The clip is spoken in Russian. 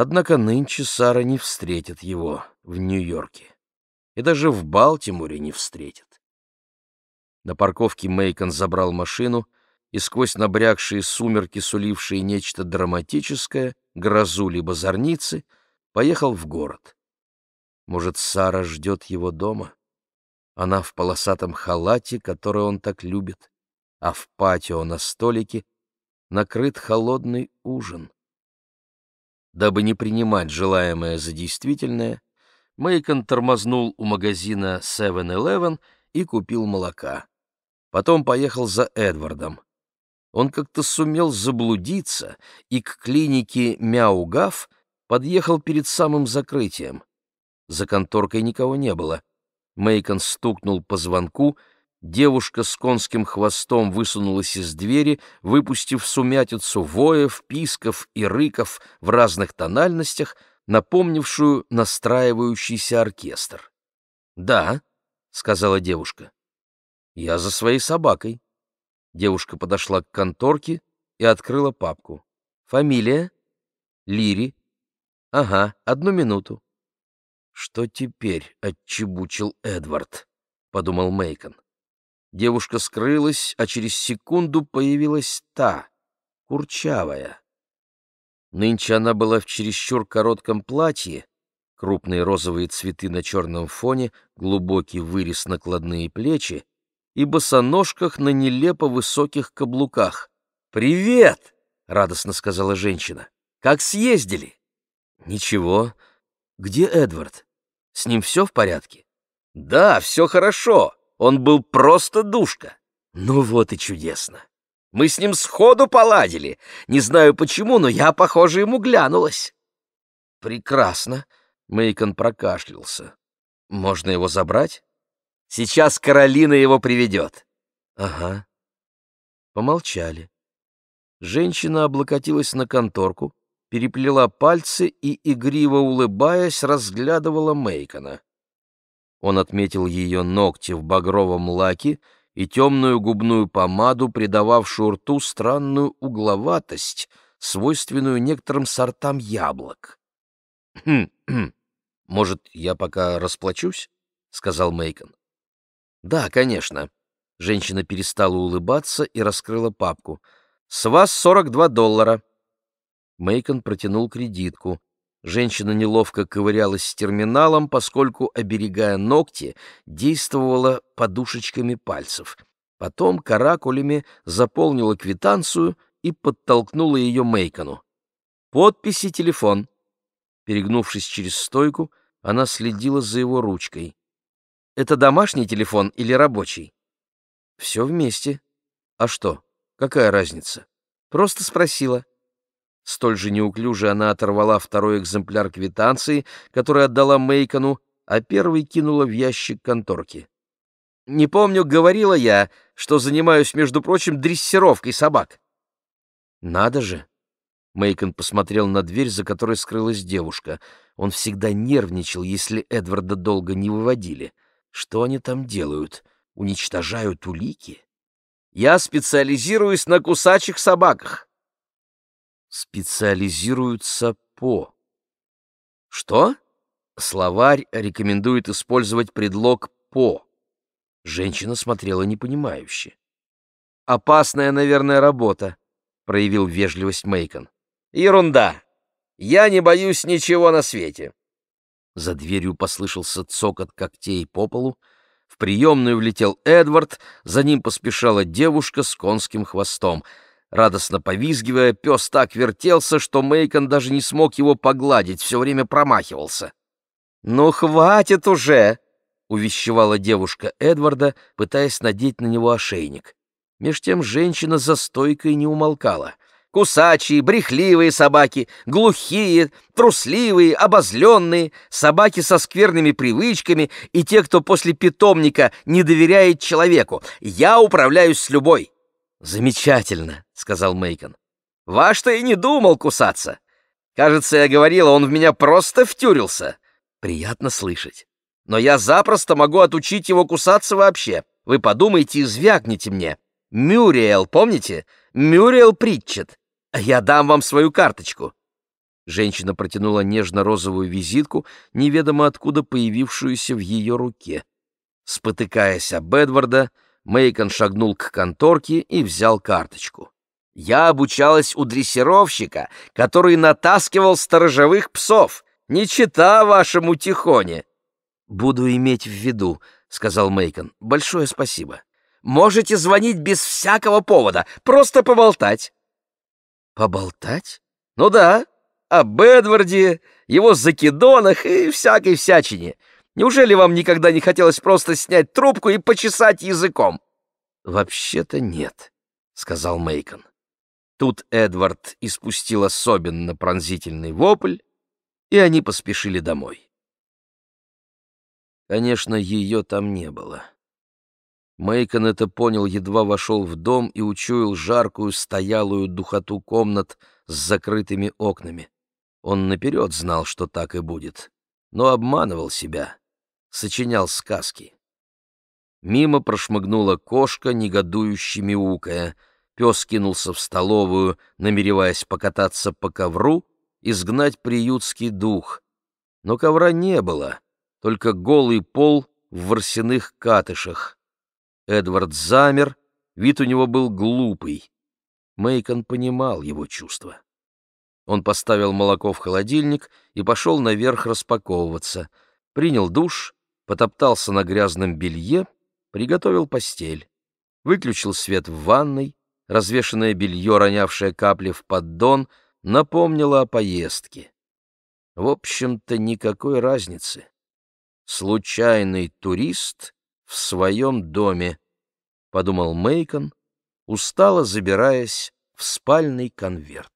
Однако нынче Сара не встретит его в Нью-Йорке. И даже в Балтиморе не встретит. На парковке Мейкон забрал машину, и сквозь набрякшие сумерки, сулившие нечто драматическое, грозу либо зорницы, поехал в город. Может, Сара ждет его дома? Она в полосатом халате, который он так любит, а в патио на столике накрыт холодный ужин. Дабы не принимать желаемое за действительное, Мейкон тормознул у магазина 7-Eleven и купил молока. Потом поехал за Эдвардом. Он как-то сумел заблудиться и к клинике Мяугав подъехал перед самым закрытием. За конторкой никого не было. Мейкон стукнул по звонку — Девушка с конским хвостом высунулась из двери, выпустив сумятицу воев, писков и рыков в разных тональностях, напомнившую настраивающийся оркестр. «Да», — сказала девушка. «Я за своей собакой». Девушка подошла к конторке и открыла папку. «Фамилия?» «Лири». «Ага, одну минуту». «Что теперь?» — отчебучил Эдвард, — подумал Мейкон. Девушка скрылась, а через секунду появилась та, курчавая. Нынче она была в чересчур коротком платье, крупные розовые цветы на черном фоне, глубокий вырез накладные плечи и босоножках на нелепо высоких каблуках. «Привет!» — радостно сказала женщина. «Как съездили?» «Ничего. Где Эдвард? С ним все в порядке?» «Да, все хорошо!» Он был просто душка. Ну вот и чудесно. Мы с ним сходу поладили. Не знаю почему, но я, похоже, ему глянулась. Прекрасно. Мейкон прокашлялся. Можно его забрать? Сейчас Каролина его приведет. Ага. Помолчали. Женщина облокотилась на конторку, переплела пальцы и, игриво улыбаясь, разглядывала Мейкона. Он отметил ее ногти в багровом лаке и темную губную помаду, придававшую рту странную угловатость, свойственную некоторым сортам яблок. «Хм, хм, может, я пока расплачусь?» — сказал Мейкон. «Да, конечно». Женщина перестала улыбаться и раскрыла папку. «С вас 42 доллара». Мейкон протянул кредитку. Женщина неловко ковырялась с терминалом, поскольку, оберегая ногти, действовала подушечками пальцев. Потом каракулями заполнила квитанцию и подтолкнула ее Мейкону. «Подписи, телефон». Перегнувшись через стойку, она следила за его ручкой. «Это домашний телефон или рабочий?» «Все вместе. А что? Какая разница?» «Просто спросила. Столь же неуклюже она оторвала второй экземпляр квитанции, который отдала Мейкону, а первый кинула в ящик конторки. «Не помню, говорила я, что занимаюсь, между прочим, дрессировкой собак». «Надо же!» Мейкон посмотрел на дверь, за которой скрылась девушка. Он всегда нервничал, если Эдварда долго не выводили. Что они там делают? Уничтожают улики? Я специализируюсь на кусачих собаках специализируются по. Что? Словарь рекомендует использовать предлог «по». Женщина смотрела непонимающе. «Опасная, наверное, работа», — проявил вежливость Мейкон. «Ерунда! Я не боюсь ничего на свете!» За дверью послышался цокот когтей по полу. В приемную влетел Эдвард, за ним поспешала девушка с конским хвостом — Радостно повизгивая, пес так вертелся, что Мейкон даже не смог его погладить, все время промахивался. «Ну, хватит уже!» — увещевала девушка Эдварда, пытаясь надеть на него ошейник. Меж тем женщина за стойкой не умолкала. «Кусачие, брехливые собаки, глухие, трусливые, обозленные, собаки со скверными привычками и те, кто после питомника не доверяет человеку. Я управляюсь с любой!» «Замечательно», — сказал Мейкон. «Ваш-то и не думал кусаться. Кажется, я говорила, он в меня просто втюрился. Приятно слышать. Но я запросто могу отучить его кусаться вообще. Вы подумайте и звякните мне. Мюриэл, помните? Мюриэл Притчет. А я дам вам свою карточку». Женщина протянула нежно-розовую визитку, неведомо откуда появившуюся в ее руке. Спотыкаясь об Эдварда, — Мейкон шагнул к конторке и взял карточку. «Я обучалась у дрессировщика, который натаскивал сторожевых псов, не чита вашему тихоне». «Буду иметь в виду», — сказал Мейкон. «Большое спасибо. Можете звонить без всякого повода, просто поболтать». «Поболтать? Ну да, об Эдварде, его закидонах и всякой всячине. Неужели вам никогда не хотелось просто снять трубку и почесать языком?» «Вообще-то нет», — сказал Мейкон. Тут Эдвард испустил особенно пронзительный вопль, и они поспешили домой. Конечно, ее там не было. Мейкон это понял, едва вошел в дом и учуял жаркую стоялую духоту комнат с закрытыми окнами. Он наперед знал, что так и будет, но обманывал себя сочинял сказки. Мимо прошмыгнула кошка, негодующе мяукая. Пес кинулся в столовую, намереваясь покататься по ковру и сгнать приютский дух. Но ковра не было, только голый пол в ворсяных катышах. Эдвард замер, вид у него был глупый. Мейкон понимал его чувства. Он поставил молоко в холодильник и пошел наверх распаковываться, принял душ — потоптался на грязном белье, приготовил постель, выключил свет в ванной, развешенное белье, ронявшее капли в поддон, напомнило о поездке. В общем-то, никакой разницы. «Случайный турист в своем доме», — подумал Мейкон, устало забираясь в спальный конверт.